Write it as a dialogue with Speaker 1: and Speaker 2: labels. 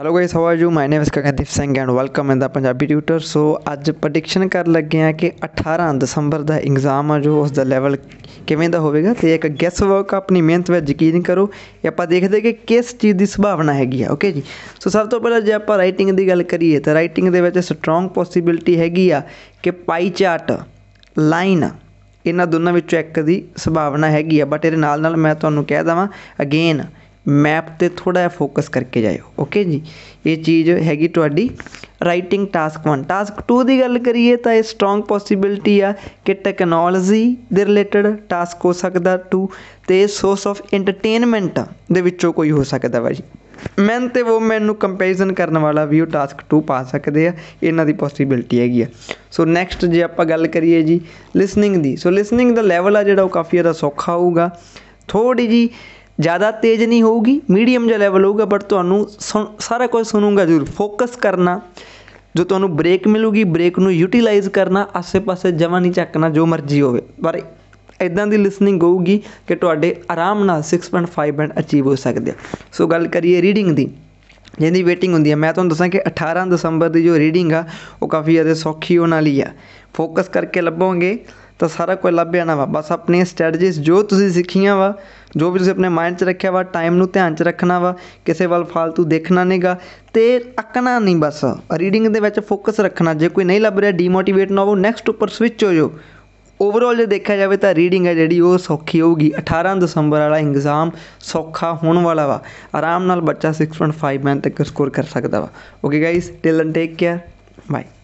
Speaker 1: hello guys how are you my name is Kagandeep Singh and welcome in the Punjabi tutor so ਅੱਜ prediction ਕਰ ਲੱਗੇ ਆ ਕਿ 18 ਦਸੰਬਰ ਦਾ ਐਗਜ਼ਾਮ ਆ ਜੋ ਉਸ ਦਾ ਲੈਵਲ ਕਿਵੇਂ ਦਾ ਹੋਵੇਗਾ ਤੇ ਇੱਕ ਗੈਸ ਵਰਕ ਆਪਣੀ ਮਿਹਨਤ ਵਿੱਚ ਯਕੀਨ ਕਰੋ ਕਿ ਆਪਾਂ ਦੇਖਦੇ ਕਿ ਕਿਸ ਚੀਜ਼ ਦੀ ਸੰਭਾਵਨਾ ਹੈਗੀ ਆ ਓਕੇ ਜੀ ਸੋ ਸਭ ਤੋਂ ਪਹਿਲਾਂ ਜੇ ਆਪਾਂ ਰਾਈਟਿੰਗ ਦੀ ਗੱਲ ਕਰੀਏ ਤਾਂ ਰਾਈਟਿੰਗ ਦੇ ਵਿੱਚ ਸਟਰੋਂਗ ਪੋਸਿਬਿਲਟੀ ਹੈਗੀ ਆ ਕਿ ਪਾਈ ਚਾਰਟ ਲਾਈਨ ਇਹਨਾਂ ਦੋਨਾਂ ਵਿੱਚੋਂ ਇੱਕ ਦੀ ਸੰਭਾਵਨਾ ਹੈਗੀ ਆ ਬਟ ਇਹਦੇ ਨਾਲ ਨਾਲ ਮੈਂ ਤੁਹਾਨੂੰ ਕਹਿ ਦਵਾਂ ਅਗੇਨ ਮੈਪ 'ਤੇ ਥੋੜਾ ਜਿਹਾ ਫੋਕਸ ਕਰਕੇ ਜਾਇਓ ਓਕੇ ਜੀ ਇਹ ਚੀਜ਼ ਹੈਗੀ ਤੁਹਾਡੀ ਰਾਈਟਿੰਗ ਟਾਸਕ 1 ਟਾਸਕ 2 ਦੀ ਗੱਲ ਕਰੀਏ ਤਾਂ ਇਹ ਸਟਰੋਂਗ ਪੋਸਿਬਿਲਟੀ ਆ ਕਿ ਟੈਕਨੋਲੋਜੀ ਦੇ ਰਿਲੇਟਡ ਟਾਸਕ ਹੋ ਸਕਦਾ 2 ਤੇ ਸੋਰਸ ਆਫ ਐਂਟਰਟੇਨਮੈਂਟ ਦੇ ਵਿੱਚੋਂ ਕੋਈ ਹੋ ਸਕਦਾ ਵਾ ਜੀ ਮੈਨ ਤੇ ਉਹ ਨੂੰ ਕੰਪੈਰੀਜ਼ਨ ਕਰਨ ਵਾਲਾ ਵੀ ਉਹ ਟਾਸਕ 2 ਪਾ ਸਕਦੇ ਆ ਇਹਨਾਂ ਦੀ ਪੋਸਿਬਿਲਟੀ ਹੈਗੀ ਆ ਸੋ ਨੈਕਸਟ ਜੇ ਆਪਾਂ ਗੱਲ ਕਰੀਏ ਜੀ ਲਿਸਨਿੰਗ ਦੀ ਸੋ ਲਿਸਨਿੰਗ ਦਾ ਲੈਵਲ ਆ ਜਿਹੜਾ ਉਹ ਕਾਫੀ ਜ਼ਿਆਦਾ ਸੌਖਾ ਹੋਊਗਾ ਥੋੜੀ ਜੀ ਜ਼ਿਆਦਾ ਤੇਜ਼ ਨਹੀਂ ਹੋਊਗੀ ਮੀਡੀਅਮ ਜਿਹਾ ਲੈਵਲ ਹੋਊਗਾ ਬਟ ਤੁਹਾਨੂੰ ਸਾਰਾ ਕੁਝ ਸੁਣੂਗਾ ਜ਼ਰੂਰ ਫੋਕਸ ਕਰਨਾ ਜੋ ਤੁਹਾਨੂੰ ਬ੍ਰੇਕ ਮਿਲੂਗੀ ਬ੍ਰੇਕ ਨੂੰ ਯੂਟਿਲਾਈਜ਼ ਕਰਨਾ ਆਸੇ ਪਾਸੇ ਜਮਾਂ ਨਹੀਂ ਚੱਕਣਾ ਜੋ ਮਰਜ਼ੀ ਹੋਵੇ ਪਰ ਇਦਾਂ ਦੀ ਲਿਸਨਿੰਗ ਹੋਊਗੀ ਕਿ ਤੁਹਾਡੇ ਆਰਾਮ ਨਾਲ 6.5 ਬੈਂਡ ਅਚੀਵ ਹੋ ਸਕਦੇ ਸੋ ਗੱਲ ਕਰੀਏ ਰੀਡਿੰਗ ਦੀ ਜਿੰਦੀ ਵੇਟਿੰਗ ਹੁੰਦੀ ਹੈ ਮੈਂ ਤੁਹਾਨੂੰ ਦੱਸਾਂ ਕਿ 18 ਦਸੰਬਰ ਦੀ ਜੋ ਰੀਡਿੰਗ ਆ ਉਹ ਕਾਫੀ ਜ਼ਿਆਦਾ ਸੌਖੀ ਹੋਣ ਵਾਲੀ ਆ ਫੋਕਸ ਕਰਕੇ ਲੱਭੋਗੇ ਤਾਂ ਸਾਰਾ ਕੁਝ ਲੱਭ ਜਾਣਾ ਵਾ ਬਸ ਆਪਣੀ ਸਟ੍ਰੈਟਜੀਸ ਜੋ ਤੁਸੀਂ ਸਿੱਖੀਆਂ ਵਾ ਜੋ ਵੀ ਤੁਸੀਂ ਆਪਣੇ ਮਾਈਂਡ 'ਚ ਰੱਖਿਆ ਵਾ ਟਾਈਮ ਨੂੰ ਧਿਆਨ 'ਚ ਰੱਖਣਾ ਵਾ ਕਿਸੇ ਵੱਲ ਫਾਲਤੂ ਦੇਖਣਾ ਨਹੀਂਗਾ ਤੇ ਅੱਕਣਾ ਨਹੀਂ ਬਸ ਰੀਡਿੰਗ ਦੇ ਵਿੱਚ ਫੋਕਸ ਰੱਖਣਾ ਜੇ ਕੋਈ ਨਹੀਂ ਲੱਭ ਰਿਹਾ ਡੀਮੋਟੀਵੇਟ ਨਾ ਹੋਵੋ ਨੈਕਸਟ ਉੱਪਰ ਸਵਿਚ ਹੋ ਜਾਓ ਓਵਰਆਲ ਜੇ ਦੇਖਿਆ ਜਾਵੇ ਤਾਂ ਰੀਡਿੰਗ ਹੈ ਜਿਹੜੀ ਉਹ ਸੌਖੀ ਹੋਊਗੀ 18 ਦਸੰਬਰ ਵਾਲਾ ਇੰਗਜ਼ਾਮ ਸੌਖਾ ਹੋਣ ਵਾਲਾ ਵਾ ਆਰਾਮ ਨਾਲ ਬੱਚਾ 6.5 ਮੈਂ ਤੱਕ ਸਕੋਰ ਕਰ ਸਕਦਾ ਵਾ okay guys till end take care bye